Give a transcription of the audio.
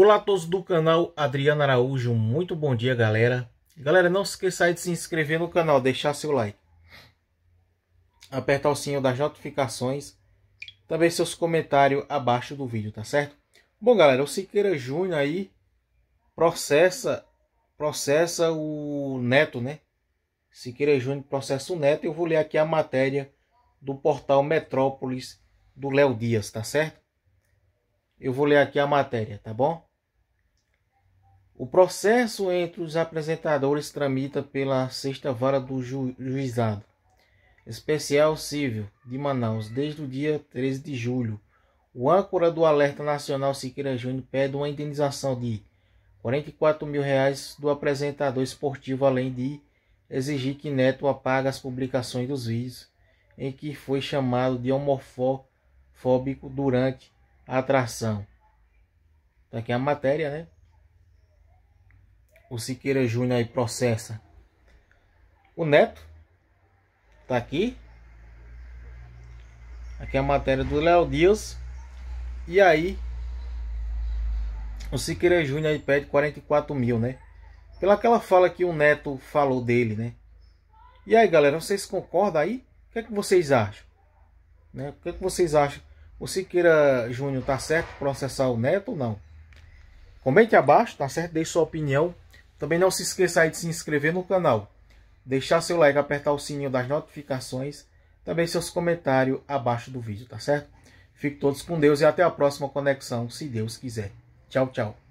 Olá a todos do canal Adriano Araújo, muito bom dia galera. Galera, não se esqueça de se inscrever no canal, deixar seu like, apertar o sininho das notificações, também seus comentários abaixo do vídeo, tá certo? Bom galera, o Siqueira Júnior aí processa, processa o Neto, né? Siqueira Júnior processa o Neto eu vou ler aqui a matéria do portal Metrópolis do Léo Dias, tá certo? Eu vou ler aqui a matéria, tá bom? O processo entre os apresentadores tramita pela sexta vara do ju juizado especial civil de Manaus desde o dia 13 de julho. O âncora do Alerta Nacional Siqueira Júnior pede uma indenização de 44 mil reais do apresentador esportivo, além de exigir que Neto apague as publicações dos vídeos em que foi chamado de homofóbico durante a atração. Está aqui a matéria, né? o Siqueira Júnior aí processa o Neto. Tá aqui. Aqui é a matéria do Léo Dias. E aí, o Siqueira Júnior aí pede 44 mil, né? Pelaquela fala que o Neto falou dele, né? E aí, galera, vocês concordam aí? O que é que vocês acham? Né? O que é que vocês acham? O Siqueira Júnior tá certo processar o Neto ou não? Comente abaixo, tá certo? Deixe sua opinião. Também não se esqueça aí de se inscrever no canal, deixar seu like, apertar o sininho das notificações, também seus comentários abaixo do vídeo, tá certo? Fiquem todos com Deus e até a próxima conexão, se Deus quiser. Tchau, tchau.